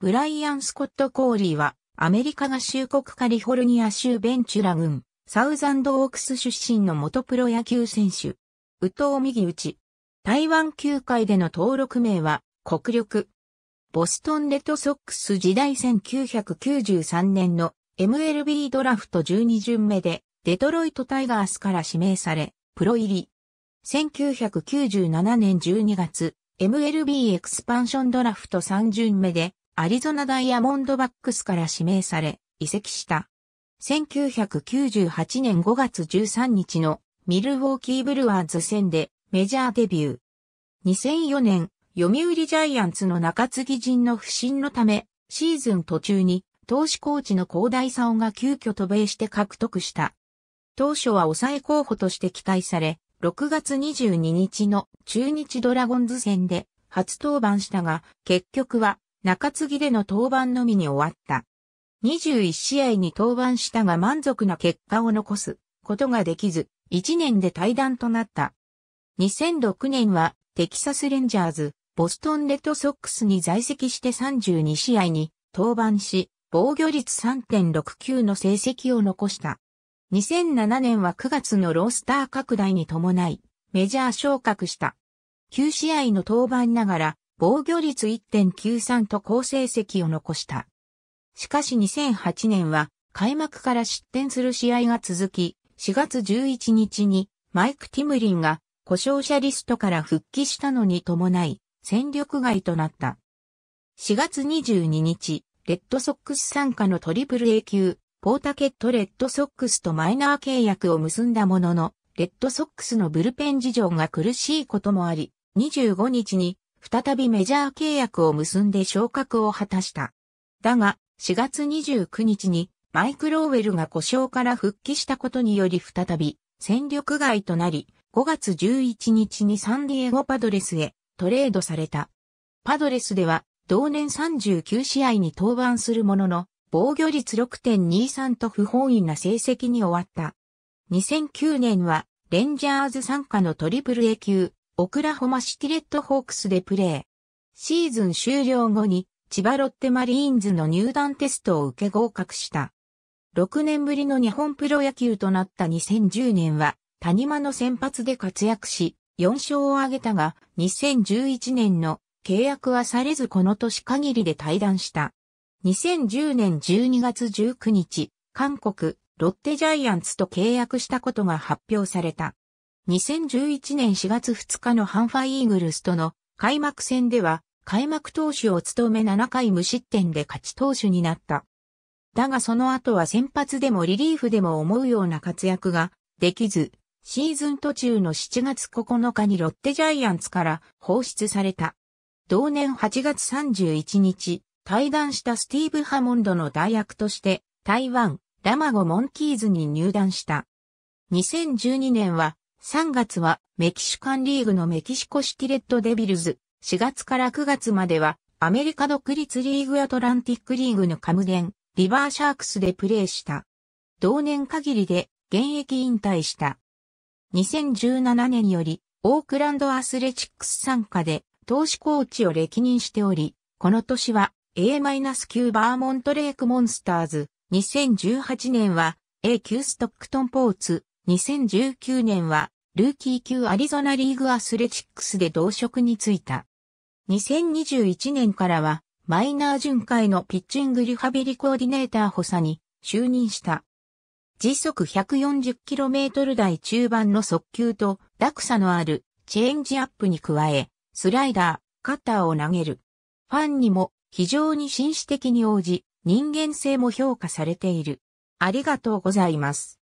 ブライアン・スコット・コーリーは、アメリカ合衆国カリフォルニア州ベンチュラ郡、サウザンド・オークス出身の元プロ野球選手。宇藤右打ち。台湾球界での登録名は、国力。ボストンレッドソックス時代1993年の MLB ドラフト12巡目で、デトロイトタイガースから指名され、プロ入り。1997年12月、MLB エクスパンションドラフト3巡目で、アリゾナダイヤモンドバックスから指名され、移籍した。1998年5月13日のミルウォーキーブルワーズ戦でメジャーデビュー。2004年、読売ジャイアンツの中継ぎ陣の不振のため、シーズン途中に投手コーチの広大さんが急遽渡米して獲得した。当初は抑え候補として期待され、6月22日の中日ドラゴンズ戦で初登板したが、結局は中継ぎでの登板のみに終わった。21試合に登板したが満足な結果を残すことができず、1年で退団となった。2006年はテキサスレンジャーズ、ボストンレッドソックスに在籍して32試合に登板し、防御率3.69の成績を残した。2007年は9月のロースター拡大に伴い、メジャー昇格した。9試合の登板ながら、防御率1.93と好成績を残した。しかし2008年は開幕から失点する試合が続き、4月11日にマイク・ティムリンが故障者リストから復帰したのに伴い戦力外となった。4月22日、レッドソックス参加のトリプル A 級、ポータケットレッドソックスとマイナー契約を結んだものの、レッドソックスのブルペン事情が苦しいこともあり、25日に再びメジャー契約を結んで昇格を果たした。だが、4月29日にマイク・ローウェルが故障から復帰したことにより再び戦力外となり、5月11日にサンディエゴパドレスへトレードされた。パドレスでは同年39試合に登板するものの、防御率6.23と不本意な成績に終わった。2009年はレンジャーズ参加のトリプル A 級オクラホマシティレッドホークスでプレー。シーズン終了後に千葉ロッテマリーンズの入団テストを受け合格した。6年ぶりの日本プロ野球となった2010年は谷間の先発で活躍し、4勝を挙げたが、2011年の契約はされずこの年限りで退団した。2010年12月19日、韓国、ロッテジャイアンツと契約したことが発表された。2011年4月2日のハンファイーグルスとの開幕戦では開幕投手を務め7回無失点で勝ち投手になった。だがその後は先発でもリリーフでも思うような活躍ができず、シーズン途中の7月9日にロッテジャイアンツから放出された。同年8月31日、対談したスティーブ・ハモンドの代役として、台湾、ラマゴ・モンキーズに入団した。2012年は3月はメキシカンリーグのメキシコシティレッドデビルズ、4月から9月まではアメリカ独立リーグアトランティックリーグのカムデン、リバーシャークスでプレーした。同年限りで現役引退した。2017年よりオークランドアスレチックス参加で投資コーチを歴任しており、この年は A-9 バーモントレークモンスターズ、2018年は A 級ストックトンポーツ、2019年は、ルーキー級アリゾナリーグアスレチックスで同職に就いた。2021年からは、マイナー巡回のピッチングリハビリコーディネーター補佐に就任した。時速 140km 台中盤の速球と落差のあるチェンジアップに加え、スライダー、カッターを投げる。ファンにも非常に紳士的に応じ、人間性も評価されている。ありがとうございます。